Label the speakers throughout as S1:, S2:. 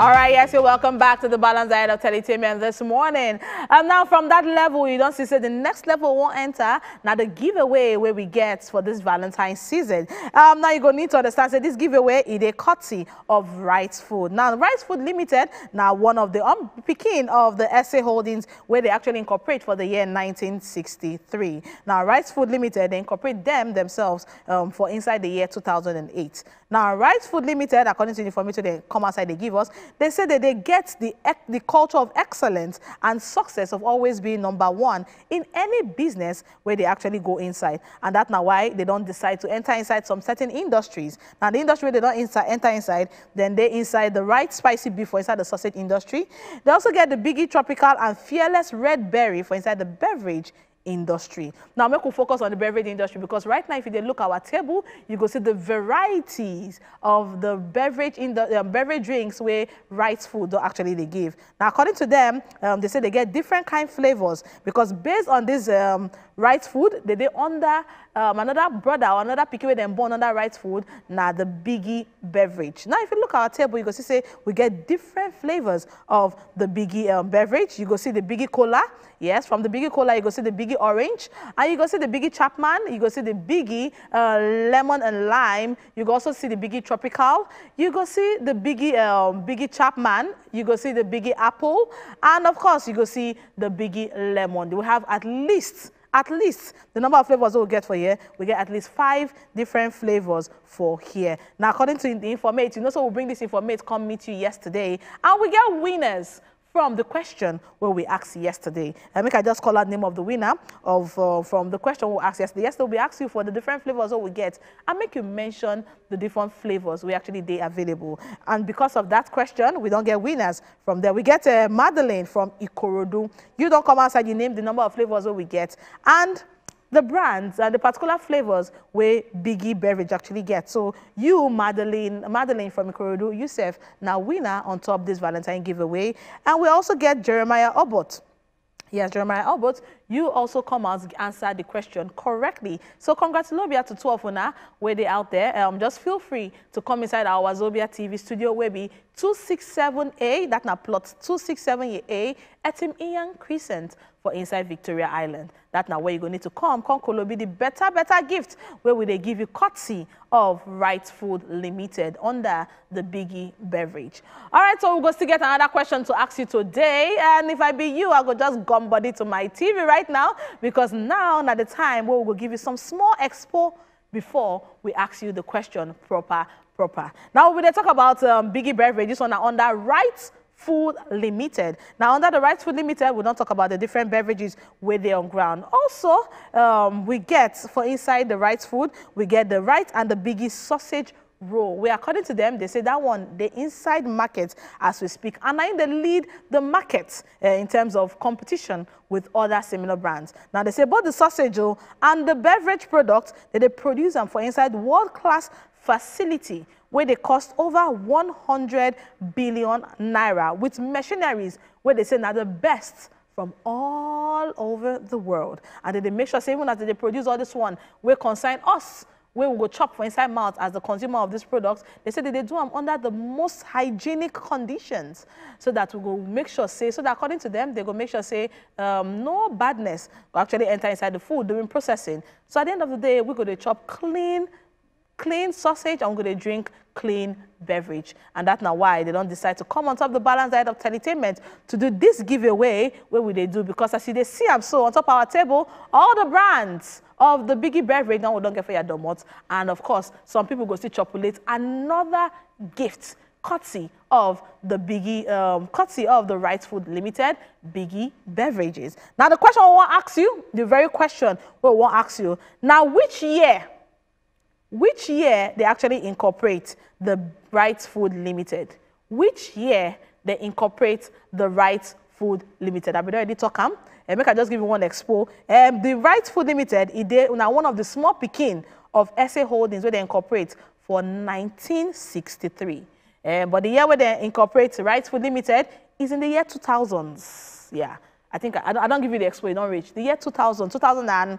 S1: All right, yes, you're welcome back to the Balance Diet of Teletainment this morning. And um, now from that level, you don't see so the next level won't enter. Now the giveaway where we get for this Valentine's season. Um, now you're going to need to understand, so this giveaway is a courtesy of Rice Food. Now, Rice Food Limited, now one of the um, picking of the SA Holdings where they actually incorporate for the year 1963. Now, Rice Food Limited, they incorporate them themselves um, for inside the year 2008. Now, Rice Food Limited, according to the information they come outside, they give us, they say that they get the, the culture of excellence and success of always being number one in any business where they actually go inside. And that's now why they don't decide to enter inside some certain industries. Now, the industry they don't inside, enter inside, then they inside the right spicy beef for inside the sausage industry. They also get the Biggie Tropical and Fearless Red Berry for inside the beverage industry. Now, make we focus on the beverage industry because right now, if you look at our table, you go see the varieties of the beverage in the um, beverage drinks where rice food actually they give. Now, according to them, um, they say they get different kind flavors because based on this um, right food, they they under um, another brother or another picky where them born under right food, now nah, the biggie beverage. Now, if you look at our table, you go see say we get different flavors of the biggie um, beverage. You go see the biggie cola, yes, from the biggie cola, you go see the biggie orange, and you go see the biggie Chapman, you go see the biggie uh, lemon and lime, you go also see the biggie tropical, you go see the biggie um, biggie Chapman, you go see the biggie apple, and of course, you go see the biggie lemon. We have at least at least the number of flavors we'll get for here, we get at least five different flavors for here. Now, according to the informate, you know, so we'll bring this informate, come meet you yesterday, and we get winners from the question where we asked yesterday. I make I just call out name of the winner of uh, from the question we asked yesterday. Yesterday we asked you for the different flavors that we get and make you mention the different flavors we actually they available. And because of that question, we don't get winners from there. We get uh, Madeline from Ikorodu. You don't come outside, you name the number of flavors that we get. And the brands and the particular flavors where Biggie Beverage actually gets. So you, Madeline, Madeline from Ikorodu, Yusef, now winner on top this Valentine giveaway. And we also get Jeremiah Obot. Yes, Jeremiah Obot, you also come out and answer the question correctly. So congrats Lobia to of Una, where they out there. Um, just feel free to come inside our Zobia TV studio, where be 267A, that na plot 267A, Etim Iyan Crescent for inside Victoria Island. That now where you go need to come. will be the better, better gift where will they give you courtesy of Right Food Limited under the Biggie beverage. All right, so we are go to get another question to ask you today. And if I be you, I'll go just gum body to my TV right right now because now at the time where we will give you some small expo before we ask you the question proper, proper. Now we're going to talk about um, Biggie Beverage. This one are under Right Food Limited. Now, under the Right Food Limited, we don't talk about the different beverages where they're on ground. Also, um, we get, for inside the Right Food, we get the Right and the Biggie Sausage role, We, according to them, they say that one, the inside market as we speak, and now they lead the market uh, eh, in terms of competition with other similar brands. Now they say both the sausage oh, and the beverage products that they produce and for inside world-class facility where they cost over 100 billion naira with machineries where they say now the best from all over the world. And then they make sure, say, even as they produce all this one, we consign us where we go chop for inside mouth as the consumer of these products, they say that they do them under the most hygienic conditions so that we will make sure, say, so that according to them, they go make sure, say, um, no badness will actually enter inside the food during processing. So at the end of the day, we go to chop clean, clean sausage and we going to drink clean beverage. And that's now why they don't decide to come on top of the balance diet of entertainment to do this giveaway where will they do? Because as you they see I'm so on top of our table, all the brands of the biggie beverage now we don't get for your domot. And of course, some people go see chocolate. Another gift courtesy of the Biggie, um, courtesy of the Rights Food Limited, Biggie Beverages. Now, the question I want to ask you, the very question we want to ask you, now which year which year they actually incorporate the Right Food Limited. Which year they incorporate the Right Food Limited. I've been already talking. And eh, make I just give you one expo. Um, the Right Food Limited is they, now one of the small picking of SA Holdings where they incorporate for 1963. Um, but the year where they incorporate Right Food Limited is in the year 2000s. Yeah, I think I, I don't give you the expo, you don't reach. The year 2000, 2000 and...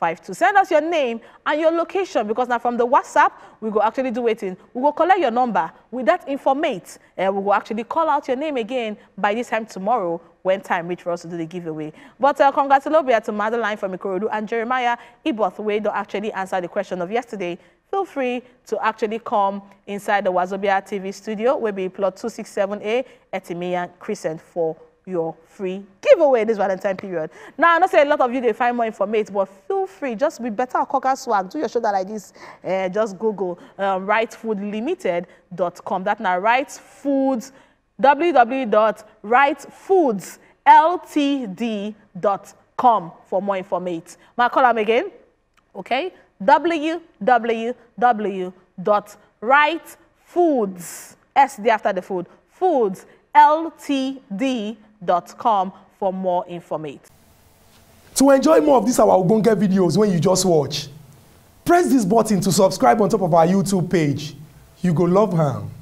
S1: 52. Send us your name and your location because now from the WhatsApp, we go actually do in. We will collect your number. With that informate, eh, we will actually call out your name again by this time tomorrow when time reach for us to do the giveaway. But uh, congratulations to Madeline from Ikorodu and Jeremiah Ibothwe do actually answer the question of yesterday. Feel free to actually come inside the Wazobia TV studio, where be plot 267A, Etimian Crescent 4 your free giveaway this Valentine period. Now, I know say a lot of you, they find more information, but feel free, just be better cocker Swag. Do your shoulder like this. Uh, just Google um, rightfoodlimited.com. That now, right foods, www.rightfoodsltd.com for more information. My column again, okay? www.rightfoods, S after the food, foods, ltd.com www.ogbongevideos.com for more information. To enjoy more of these our Ogbonge videos when you just watch, press this button to subscribe on top of our YouTube page. You go love am.